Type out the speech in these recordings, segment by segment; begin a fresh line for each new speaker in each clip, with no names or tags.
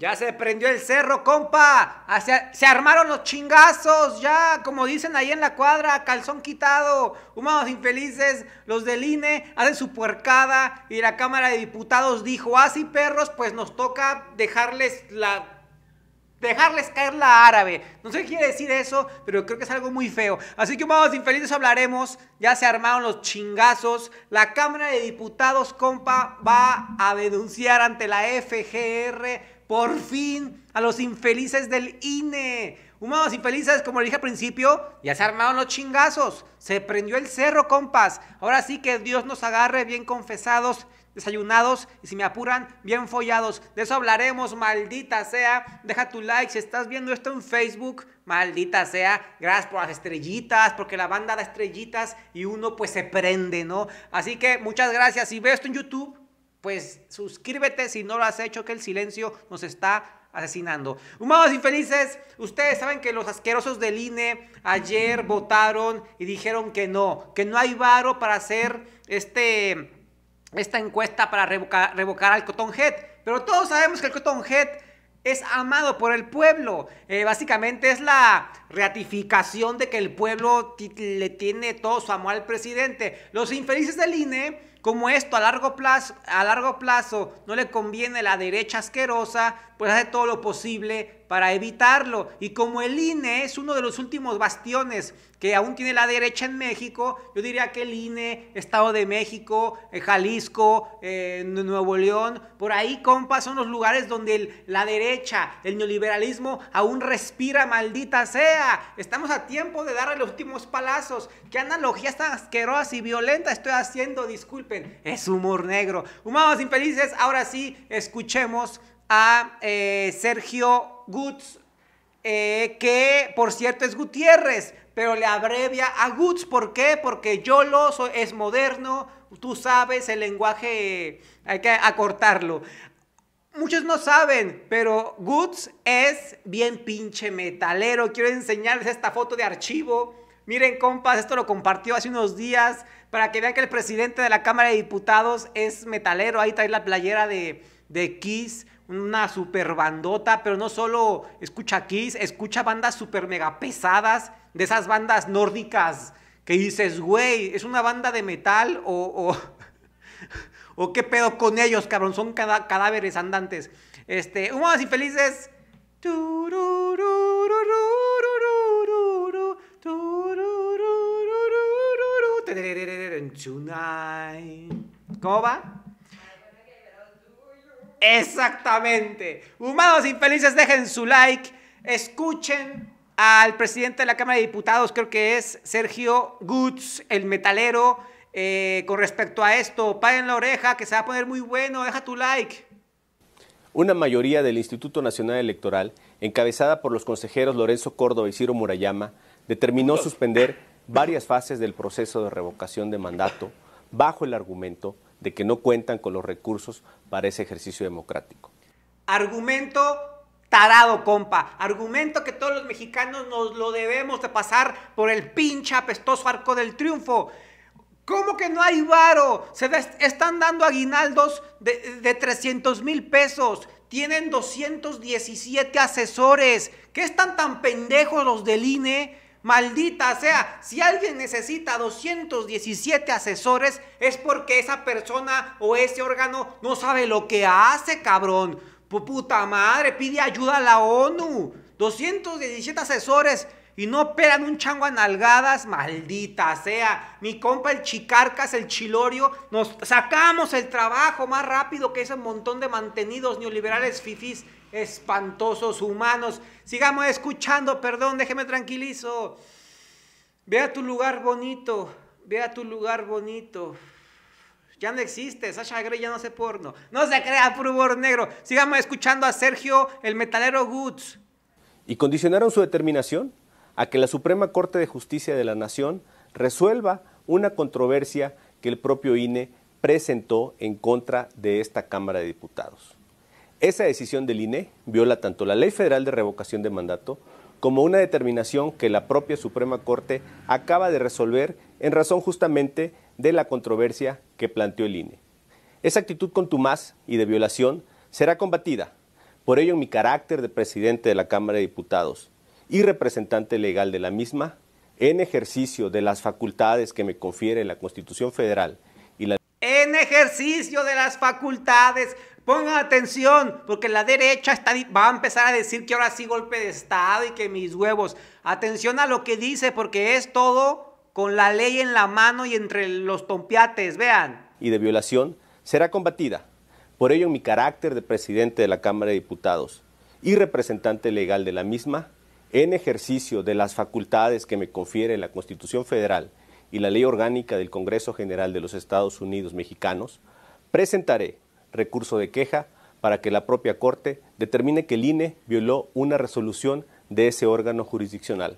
Ya se prendió el cerro, compa. Ah, se armaron los chingazos, ya, como dicen ahí en la cuadra, calzón quitado. Humanos infelices, los del INE hacen su puercada y la Cámara de Diputados dijo, así ah, perros, pues nos toca dejarles la dejarles caer la árabe. No sé qué quiere decir eso, pero creo que es algo muy feo. Así que, humanos infelices, hablaremos. Ya se armaron los chingazos. La Cámara de Diputados, compa, va a denunciar ante la FGR por fin a los infelices del INE. Humanos infelices, como le dije al principio, ya se armaron los chingazos. Se prendió el cerro, compas. Ahora sí que Dios nos agarre bien confesados, desayunados y si me apuran, bien follados. De eso hablaremos, maldita sea. Deja tu like si estás viendo esto en Facebook. Maldita sea, gracias por las estrellitas, porque la banda da estrellitas y uno pues se prende, ¿no? Así que muchas gracias. Si ve esto en YouTube, pues suscríbete si no lo has hecho, que el silencio nos está asesinando. Humanos infelices, ustedes saben que los asquerosos del INE ayer votaron y dijeron que no, que no hay varo para hacer este, esta encuesta para revocar, revocar al Cotton Head. Pero todos sabemos que el Cotton Head es amado por el pueblo. Eh, básicamente es la ratificación de que el pueblo le tiene todo su amor al presidente. Los infelices del INE, como esto a largo, plazo, a largo plazo no le conviene la derecha asquerosa, pues hace todo lo posible para evitarlo. Y como el INE es uno de los últimos bastiones que aún tiene la derecha en México, yo diría que el INE, Estado de México, eh, Jalisco, eh, Nuevo León, por ahí, compas, son los lugares donde la derecha, el neoliberalismo aún respira, maldita sea. Estamos a tiempo de darle los últimos palazos. Qué analogía tan asquerosa y violenta estoy haciendo, disculpen. Es humor negro. Humanos infelices, ahora sí, escuchemos a eh, Sergio Gutz, eh, que por cierto es Gutiérrez, pero le abrevia a Gutz. ¿Por qué? Porque YOLO soy, es moderno, tú sabes, el lenguaje hay que acortarlo. Muchos no saben, pero Goods es bien pinche metalero. Quiero enseñarles esta foto de archivo. Miren, compas, esto lo compartió hace unos días para que vean que el presidente de la Cámara de Diputados es metalero. Ahí trae la playera de, de Kiss, una super bandota, pero no solo escucha Kiss, escucha bandas super mega pesadas, de esas bandas nórdicas que dices, güey, es una banda de metal o, o, qué pedo con ellos, cabrón, son cadáveres andantes. Este, humanos infelices. ¿Cómo va? Exactamente. Humanos infelices, dejen su like. Escuchen al presidente de la Cámara de Diputados, creo que es Sergio Gutz, el metalero, eh, con respecto a esto. Paguen la oreja, que se va a poner muy bueno. Deja tu like.
Una mayoría del Instituto Nacional Electoral, encabezada por los consejeros Lorenzo Córdoba y Ciro Murayama, determinó suspender varias fases del proceso de revocación de mandato bajo el argumento de que no cuentan con los recursos para ese ejercicio democrático.
Argumento tarado, compa. Argumento que todos los mexicanos nos lo debemos de pasar por el pinche apestoso arco del triunfo. ¿Cómo que no hay varo? Se están dando aguinaldos de, de 300 mil pesos. Tienen 217 asesores. ¿Qué están tan pendejos los del INE? Maldita sea, si alguien necesita 217 asesores es porque esa persona o ese órgano no sabe lo que hace, cabrón. Puta madre, pide ayuda a la ONU. 217 asesores y no operan un chango a nalgadas, maldita sea. Mi compa el Chicarcas, el Chilorio, nos sacamos el trabajo más rápido que ese montón de mantenidos neoliberales fifis espantosos humanos. Sigamos escuchando, perdón, déjeme tranquilizo. vea a tu lugar bonito, vea a tu lugar bonito. Ya no existe, Sasha Grey ya no hace porno. No se crea furor negro. Sigamos escuchando a Sergio, el metalero Goods.
Y condicionaron su determinación a que la Suprema Corte de Justicia de la Nación resuelva una controversia que el propio INE presentó en contra de esta Cámara de Diputados. Esa decisión del INE viola tanto la Ley Federal de Revocación de Mandato como una determinación que la propia Suprema Corte acaba de resolver en razón justamente de la controversia que planteó el INE. Esa actitud contumaz y de violación será combatida. Por ello, en mi carácter de presidente de la Cámara de Diputados y representante legal de la misma, en ejercicio de las facultades que me confiere la Constitución Federal
en ejercicio de las facultades. Pongan atención, porque la derecha está, va a empezar a decir que ahora sí golpe de Estado y que mis huevos. Atención a lo que dice, porque es todo con la ley en la mano y entre los tompiates, vean.
Y de violación será combatida. Por ello, en mi carácter de presidente de la Cámara de Diputados y representante legal de la misma, en ejercicio de las facultades que me confiere la Constitución Federal y la Ley Orgánica del Congreso General de los Estados Unidos Mexicanos, presentaré recurso de queja para que la propia Corte determine que el INE violó una resolución de ese órgano jurisdiccional.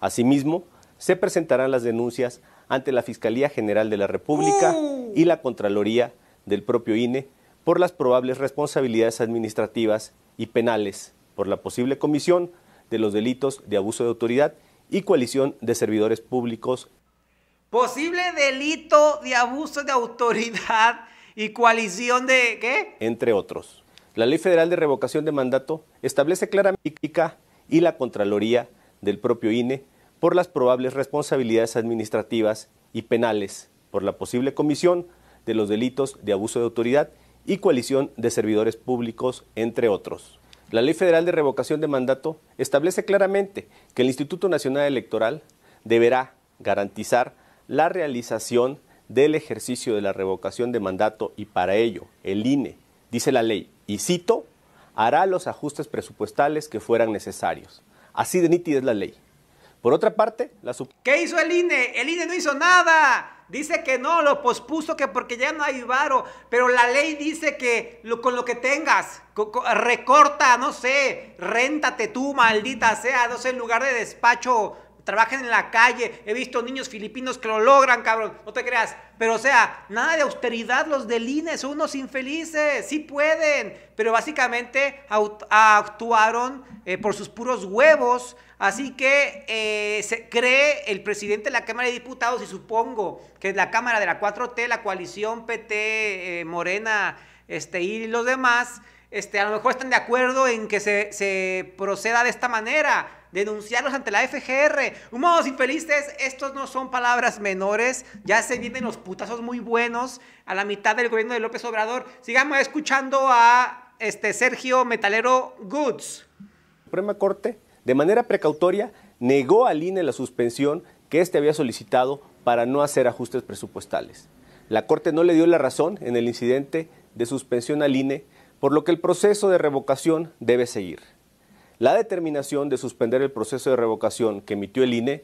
Asimismo, se presentarán las denuncias ante la Fiscalía General de la República y la Contraloría del propio INE por las probables responsabilidades administrativas y penales por la posible comisión de los delitos de abuso de autoridad y coalición de servidores públicos
Posible delito de abuso de autoridad y coalición de qué?
Entre otros. La Ley Federal de Revocación de Mandato establece claramente y la Contraloría del propio INE por las probables responsabilidades administrativas y penales por la posible comisión de los delitos de abuso de autoridad y coalición de servidores públicos, entre otros. La Ley Federal de Revocación de Mandato establece claramente que el Instituto Nacional Electoral deberá garantizar la realización del ejercicio de la revocación de mandato y para ello el INE, dice la ley, y cito, hará los ajustes presupuestales que fueran necesarios. Así de nítida es la ley. Por otra parte, la
¿Qué hizo el INE? El
INE no hizo nada. Dice que no, lo pospuso que porque ya no
hay varo, pero la ley dice que con lo que tengas, recorta, no sé, réntate tú, maldita sea, no sé, en lugar de despacho trabajen en la calle. He visto niños filipinos que lo logran, cabrón. No te creas. Pero o sea, nada de austeridad los del INE, son unos infelices. Sí pueden. Pero básicamente actuaron eh, por sus puros huevos. Así que eh, se cree el presidente de la Cámara de Diputados y supongo que la Cámara de la 4T, la coalición PT, eh, Morena este, y los demás, este, a lo mejor están de acuerdo en que se, se proceda de esta manera denunciarlos ante la FGR. humos infelices, estos no son palabras menores. Ya se vienen los putazos muy buenos a la mitad del gobierno de López Obrador. Sigamos escuchando a este Sergio Metalero
Goods. Suprema Corte, de manera precautoria, negó al INE la suspensión que éste había solicitado para no hacer ajustes presupuestales. La Corte no le dio la razón en el incidente de suspensión al INE, por lo que el proceso de revocación debe seguir. La determinación de suspender el proceso de revocación que emitió el INE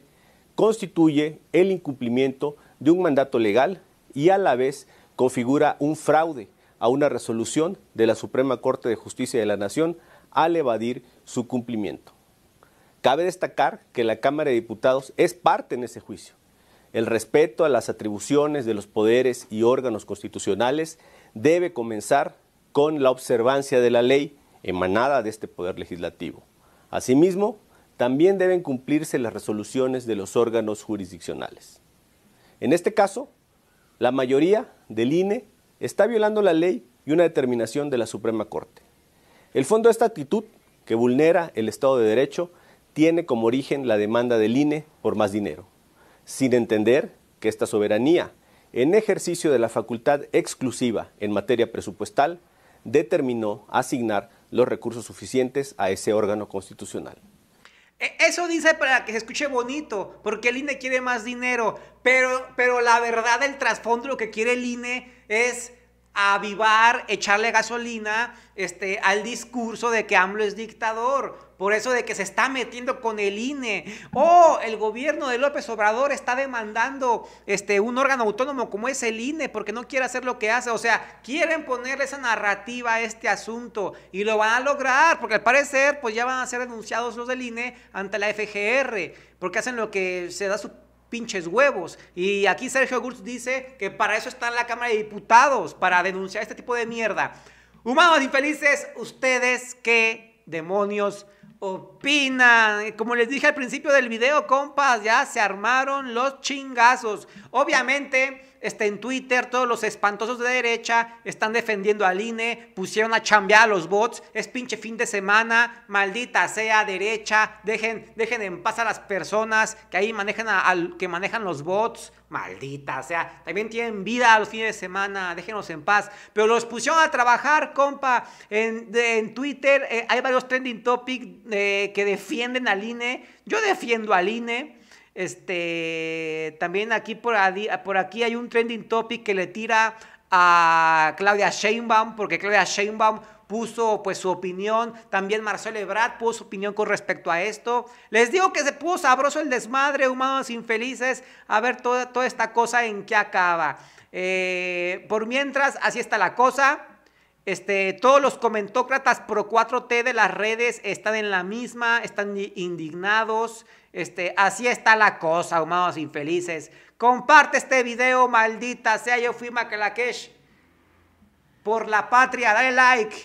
constituye el incumplimiento de un mandato legal y a la vez configura un fraude a una resolución de la Suprema Corte de Justicia de la Nación al evadir su cumplimiento. Cabe destacar que la Cámara de Diputados es parte en ese juicio. El respeto a las atribuciones de los poderes y órganos constitucionales debe comenzar con la observancia de la ley emanada de este poder legislativo. Asimismo, también deben cumplirse las resoluciones de los órganos jurisdiccionales. En este caso, la mayoría del INE está violando la ley y una determinación de la Suprema Corte. El fondo de esta actitud, que vulnera el Estado de Derecho, tiene como origen la demanda del INE por más dinero, sin entender que esta soberanía, en ejercicio de la facultad exclusiva en materia presupuestal, determinó asignar los recursos suficientes a ese órgano constitucional.
E, eso dice para que se escuche bonito, porque el INE quiere más dinero, pero, pero la verdad, el trasfondo, lo que quiere el INE es avivar, echarle gasolina este, al discurso de que AMLO es dictador, por eso de que se está metiendo con el INE. o el gobierno de López Obrador está demandando este, un órgano autónomo como es el INE porque no quiere hacer lo que hace. O sea, quieren ponerle esa narrativa a este asunto y lo van a lograr porque al parecer pues ya van a ser denunciados los del INE ante la FGR porque hacen lo que se da su pinches huevos. Y aquí Sergio Gurtz dice que para eso está en la Cámara de Diputados, para denunciar este tipo de mierda. Humanos infelices, ustedes qué demonios opinan. Eh, como les dije al principio del video, compas, ya se armaron los chingazos. Obviamente, este, en Twitter todos los espantosos de derecha están defendiendo al INE, pusieron a chambear los bots, es pinche fin de semana, maldita sea derecha, dejen, dejen en paz a las personas que ahí manejan a, que manejan los bots, maldita sea, también tienen vida los fines de semana, déjenlos en paz, pero los pusieron a trabajar, compa, en, Twitter eh, hay varios trending topics eh, que defienden al INE. Yo defiendo al INE. Este, también aquí por, aquí hay un trending topic que le tira a Claudia Sheinbaum, porque Claudia Sheinbaum puso pues su opinión, también Marcelo Ebrard puso su opinión con respecto a esto. Les digo que se puso sabroso el desmadre, humanos infelices, a ver toda, toda esta cosa en qué acaba. Eh, por mientras, así está la cosa. Este, todos los comentócratas pro 4T de las redes están en la misma, están indignados. Este, así está la cosa, amados infelices. Comparte este video, maldita sea yo fui Macalakesh. Por la patria, dale like.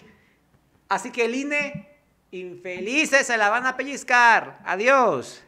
Así que el INE, infelices se la van a pellizcar. Adiós.